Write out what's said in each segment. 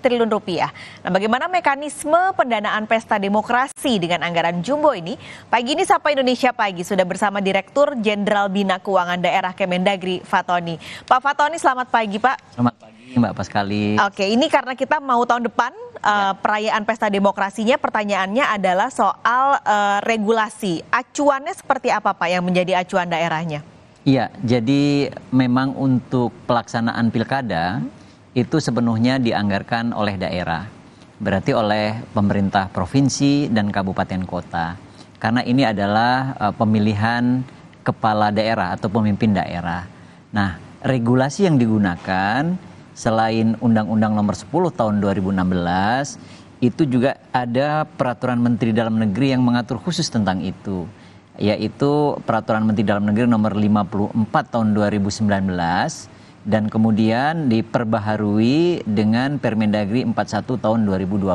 triliun rupiah. Nah, bagaimana mekanisme pendanaan pesta demokrasi dengan anggaran jumbo ini? Pagi ini Sapa Indonesia Pagi sudah bersama Direktur Jenderal Bina Keuangan Daerah Kemendagri, Fatoni. Pak Fatoni, selamat pagi, Pak. Selamat pagi, Mbak Paskali. Oke, ini karena kita mau tahun depan uh, perayaan pesta demokrasinya, pertanyaannya adalah soal uh, regulasi. Acuannya seperti apa, Pak, yang menjadi acuan daerahnya? Iya, jadi memang untuk pelaksanaan pilkada hmm itu sepenuhnya dianggarkan oleh daerah. Berarti oleh pemerintah provinsi dan kabupaten kota. Karena ini adalah uh, pemilihan kepala daerah atau pemimpin daerah. Nah, regulasi yang digunakan selain Undang-Undang Nomor 10 Tahun 2016 itu juga ada peraturan Menteri Dalam Negeri yang mengatur khusus tentang itu yaitu peraturan Menteri Dalam Negeri nomor 54 tahun 2019 dan kemudian diperbaharui dengan Permendagri 41 tahun 2020.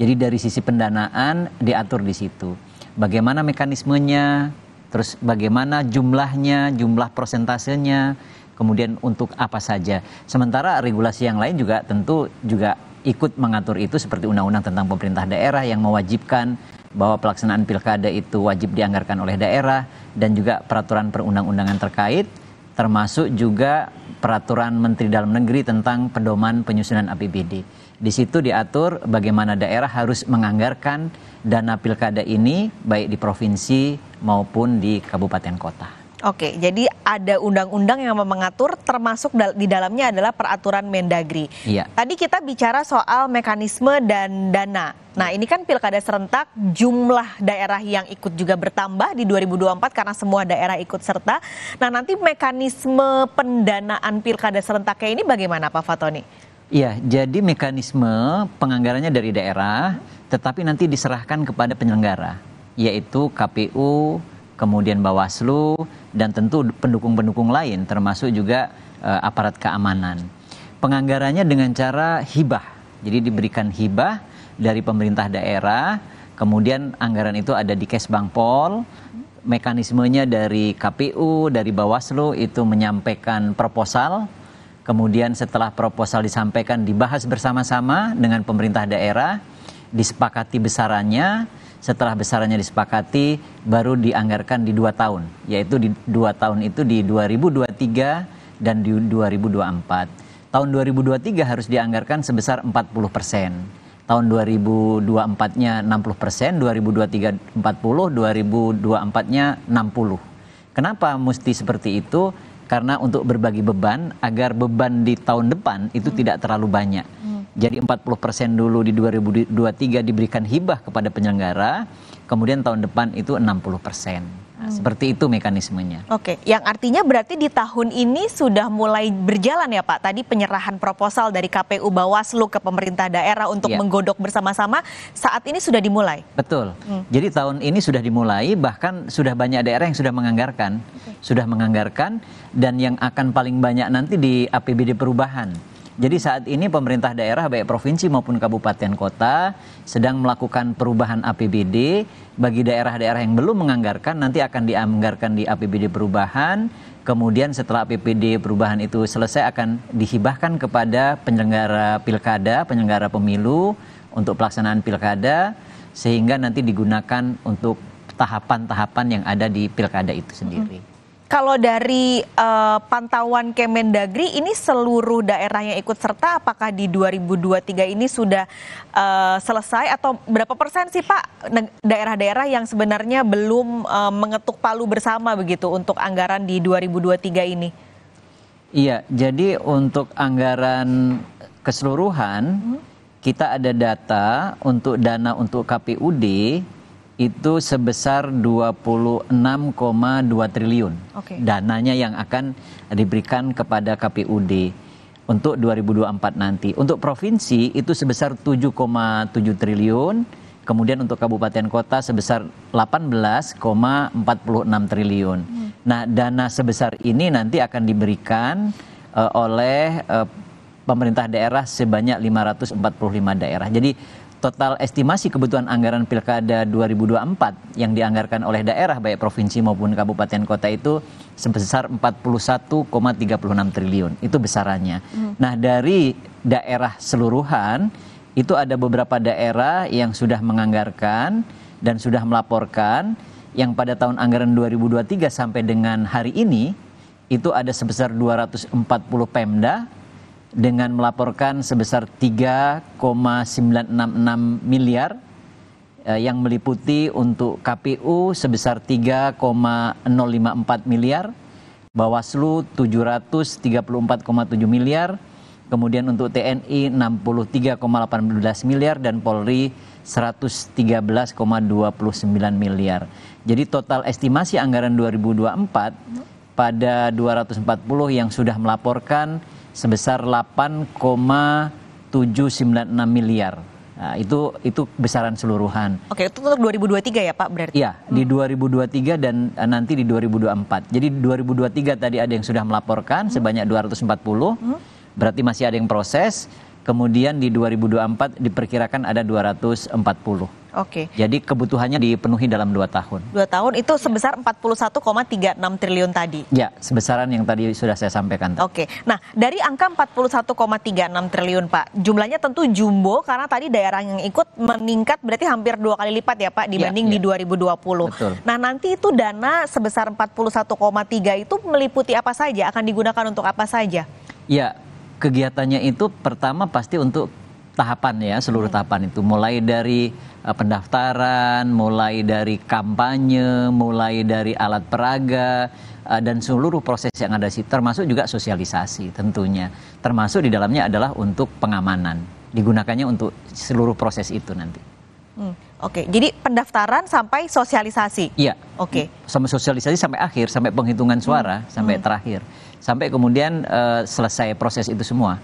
Jadi dari sisi pendanaan diatur di situ. Bagaimana mekanismenya, terus bagaimana jumlahnya, jumlah persentasenya, kemudian untuk apa saja. Sementara regulasi yang lain juga tentu juga ikut mengatur itu seperti undang-undang tentang pemerintah daerah yang mewajibkan bahwa pelaksanaan pilkada itu wajib dianggarkan oleh daerah dan juga peraturan perundang-undangan terkait termasuk juga peraturan Menteri Dalam Negeri tentang pedoman penyusunan APBD. Di situ diatur bagaimana daerah harus menganggarkan dana pilkada ini baik di provinsi maupun di kabupaten kota. Oke, jadi ada undang-undang yang mengatur termasuk di dalamnya adalah peraturan Mendagri. Iya. Tadi kita bicara soal mekanisme dan dana. Nah, ini kan pilkada serentak jumlah daerah yang ikut juga bertambah di 2024 karena semua daerah ikut serta. Nah, nanti mekanisme pendanaan pilkada serentaknya ini bagaimana Pak Fatoni? Iya, jadi mekanisme penganggarannya dari daerah, tetapi nanti diserahkan kepada penyelenggara, yaitu KPU, kemudian Bawaslu, dan tentu pendukung-pendukung lain termasuk juga uh, aparat keamanan. Penganggarannya dengan cara hibah. Jadi diberikan hibah dari pemerintah daerah, kemudian anggaran itu ada di Pol. mekanismenya dari KPU, dari Bawaslu itu menyampaikan proposal Kemudian setelah proposal disampaikan dibahas bersama-sama dengan pemerintah daerah, disepakati besarannya, setelah besarannya disepakati baru dianggarkan di dua tahun yaitu di dua tahun itu di 2023 dan di 2024 tahun 2023 harus dianggarkan sebesar 40 persen tahun 2024-nya 60 persen 2023 40 2024-nya 60 kenapa mesti seperti itu karena untuk berbagi beban agar beban di tahun depan itu hmm. tidak terlalu banyak. Hmm jadi 40% dulu di 2023 diberikan hibah kepada penyelenggara, kemudian tahun depan itu 60%. Nah, hmm. Seperti itu mekanismenya. Oke, yang artinya berarti di tahun ini sudah mulai berjalan ya Pak. Tadi penyerahan proposal dari KPU Bawaslu ke pemerintah daerah untuk ya. menggodok bersama-sama saat ini sudah dimulai. Betul. Hmm. Jadi tahun ini sudah dimulai bahkan sudah banyak daerah yang sudah menganggarkan, okay. sudah menganggarkan dan yang akan paling banyak nanti di APBD perubahan jadi saat ini pemerintah daerah baik provinsi maupun kabupaten kota sedang melakukan perubahan APBD bagi daerah-daerah yang belum menganggarkan nanti akan dianggarkan di APBD perubahan kemudian setelah APBD perubahan itu selesai akan dihibahkan kepada penyelenggara pilkada, penyelenggara pemilu untuk pelaksanaan pilkada sehingga nanti digunakan untuk tahapan-tahapan yang ada di pilkada itu sendiri. Mm -hmm. Kalau dari uh, pantauan Kemendagri ini seluruh daerah yang ikut serta apakah di 2023 ini sudah uh, selesai atau berapa persen sih Pak daerah-daerah yang sebenarnya belum uh, mengetuk palu bersama begitu untuk anggaran di 2023 ini? Iya, jadi untuk anggaran keseluruhan hmm? kita ada data untuk dana untuk KPUD itu sebesar 26,2 triliun okay. dananya yang akan diberikan kepada KPUD untuk 2024 nanti. Untuk provinsi itu sebesar 7,7 triliun, kemudian untuk kabupaten kota sebesar 18,46 triliun. Hmm. Nah, dana sebesar ini nanti akan diberikan uh, oleh uh, pemerintah daerah sebanyak 545 daerah. Jadi total estimasi kebutuhan anggaran Pilkada 2024 yang dianggarkan oleh daerah baik provinsi maupun kabupaten kota itu sebesar 41,36 triliun. Itu besarannya. Hmm. Nah, dari daerah seluruhan itu ada beberapa daerah yang sudah menganggarkan dan sudah melaporkan yang pada tahun anggaran 2023 sampai dengan hari ini itu ada sebesar 240 Pemda dengan melaporkan sebesar 3,966 miliar eh, yang meliputi untuk KPU sebesar 3,054 miliar, Bawaslu 734,7 miliar, kemudian untuk TNI 63,18 miliar dan Polri 113,29 miliar. Jadi total estimasi anggaran 2024 pada 240 yang sudah melaporkan sebesar 8,796 miliar. Nah, itu itu besaran seluruhan. Oke, itu untuk 2023 ya, Pak berarti. Iya, hmm. di 2023 dan uh, nanti di 2024. Jadi 2023 tadi ada yang sudah melaporkan hmm. sebanyak 240. Hmm. Berarti masih ada yang proses. Kemudian di 2024 diperkirakan ada 240. Oke. Okay. Jadi kebutuhannya dipenuhi dalam dua tahun. Dua tahun itu sebesar 41,36 triliun tadi. Ya, sebesaran yang tadi sudah saya sampaikan. Oke. Okay. Nah, dari angka 41,36 triliun, Pak, jumlahnya tentu jumbo karena tadi daerah yang ikut meningkat berarti hampir dua kali lipat ya, Pak, ya, dibanding ya, ya. di 2020. Betul. Nah, nanti itu dana sebesar 41,3 itu meliputi apa saja? Akan digunakan untuk apa saja? Ya, kegiatannya itu pertama pasti untuk tahapan ya seluruh iya. tahapan itu mulai dari uh, pendaftaran, mulai dari kampanye, mulai dari alat peraga uh, dan seluruh proses yang ada sih termasuk juga sosialisasi tentunya. Termasuk di dalamnya adalah untuk pengamanan. Digunakannya untuk seluruh proses itu nanti. Hmm, Oke, okay. jadi pendaftaran sampai sosialisasi. Iya. Oke. Okay. sama sosialisasi sampai akhir, sampai penghitungan suara, hmm. sampai hmm. terakhir, sampai kemudian uh, selesai proses itu semua.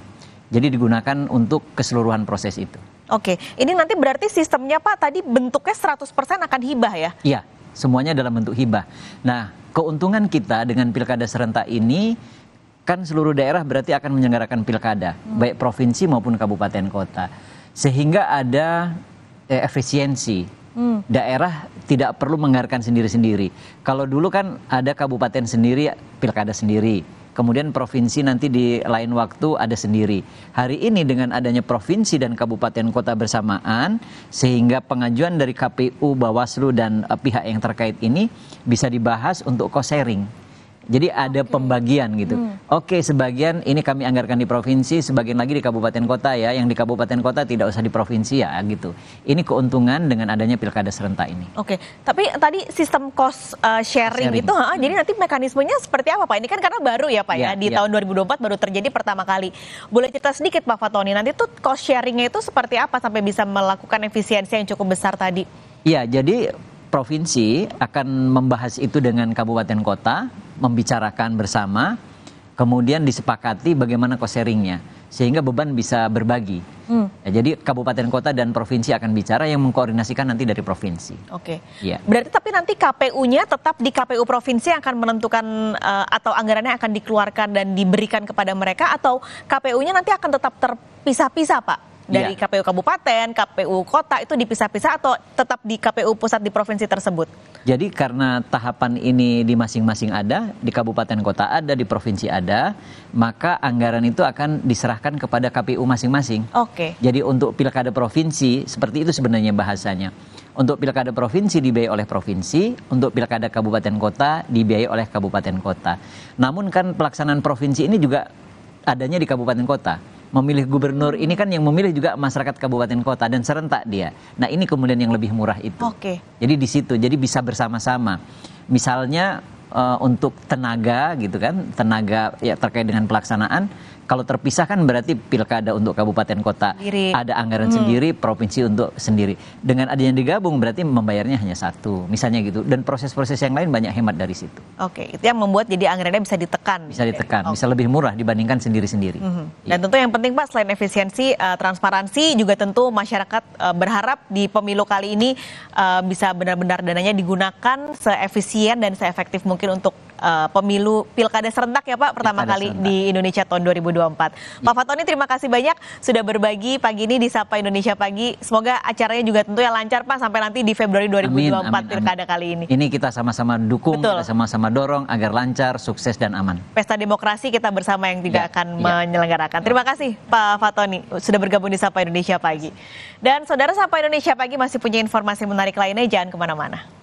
Jadi digunakan untuk keseluruhan proses itu. Oke, ini nanti berarti sistemnya Pak tadi bentuknya 100% akan hibah ya? Iya, semuanya dalam bentuk hibah. Nah, keuntungan kita dengan pilkada serentak ini kan seluruh daerah berarti akan menyelenggarakan pilkada, hmm. baik provinsi maupun kabupaten kota. Sehingga ada eh, efisiensi hmm. daerah tidak perlu mengharapkan sendiri-sendiri. Kalau dulu kan ada kabupaten sendiri, pilkada sendiri, kemudian provinsi nanti di lain waktu ada sendiri. Hari ini dengan adanya provinsi dan kabupaten kota bersamaan sehingga pengajuan dari KPU, Bawaslu dan eh, pihak yang terkait ini bisa dibahas untuk co-sharing jadi ada okay. pembagian gitu. Hmm. Oke, sebagian ini kami anggarkan di provinsi, sebagian lagi di kabupaten kota ya. Yang di kabupaten kota tidak usah di provinsi ya gitu. Ini keuntungan dengan adanya pilkada serentak ini. Oke, okay. tapi tadi sistem cost uh, sharing, sharing itu, ha, hmm. jadi nanti mekanismenya seperti apa Pak? Ini kan karena baru ya Pak ya, ya? di ya. tahun 2024 baru terjadi pertama kali. Boleh cerita sedikit Pak Fatoni, nanti tuh cost sharingnya itu seperti apa sampai bisa melakukan efisiensi yang cukup besar tadi? Iya, jadi provinsi akan membahas itu dengan kabupaten kota membicarakan bersama, kemudian disepakati bagaimana cost sharingnya sehingga beban bisa berbagi. Hmm. Ya, jadi kabupaten kota dan provinsi akan bicara yang mengkoordinasikan nanti dari provinsi. Oke. Okay. Ya. Berarti tapi nanti KPU-nya tetap di KPU provinsi yang akan menentukan uh, atau anggarannya akan dikeluarkan dan diberikan kepada mereka atau KPU-nya nanti akan tetap terpisah-pisah, Pak? dari ya. KPU kabupaten, KPU kota itu dipisah-pisah atau tetap di KPU pusat di provinsi tersebut? Jadi karena tahapan ini di masing-masing ada, di kabupaten kota ada, di provinsi ada, maka anggaran itu akan diserahkan kepada KPU masing-masing. Oke. Okay. Jadi untuk pilkada provinsi seperti itu sebenarnya bahasanya. Untuk pilkada provinsi dibiayai oleh provinsi, untuk pilkada kabupaten kota dibiayai oleh kabupaten kota. Namun kan pelaksanaan provinsi ini juga adanya di kabupaten kota memilih gubernur ini kan yang memilih juga masyarakat kabupaten kota dan serentak dia. Nah ini kemudian yang lebih murah itu. Oke. Okay. Jadi di situ jadi bisa bersama-sama. Misalnya uh, untuk tenaga gitu kan tenaga ya terkait dengan pelaksanaan kalau terpisah kan berarti pilkada untuk kabupaten kota sendiri. ada anggaran hmm. sendiri, provinsi untuk sendiri. Dengan adanya digabung berarti membayarnya hanya satu, misalnya gitu. Dan proses-proses yang lain banyak hemat dari situ. Oke, itu yang membuat jadi anggarannya bisa ditekan. Bisa ditekan, okay. bisa lebih murah dibandingkan sendiri-sendiri. Hmm. Iya. Dan tentu yang penting Pak selain efisiensi, uh, transparansi juga tentu masyarakat uh, berharap di pemilu kali ini uh, bisa benar-benar dananya digunakan seefisien dan seefektif mungkin untuk uh, pemilu pilkada serentak ya Pak pertama pilkada kali serentak. di Indonesia tahun 2024. Ya. Pak iya. Fatoni terima kasih banyak sudah berbagi pagi ini di Sapa Indonesia Pagi. Semoga acaranya juga tentu yang lancar Pak sampai nanti di Februari 2024 amin, amin, pilkada amin. kali ini. Ini kita sama-sama dukung, Betul. kita sama-sama dorong agar lancar, sukses dan aman. Pesta demokrasi kita bersama yang tidak ya, akan ya. menyelenggarakan. Terima kasih Pak Fatoni sudah bergabung di Sapa Indonesia Pagi. Dan saudara Sapa Indonesia Pagi masih punya informasi menarik lainnya jangan kemana-mana.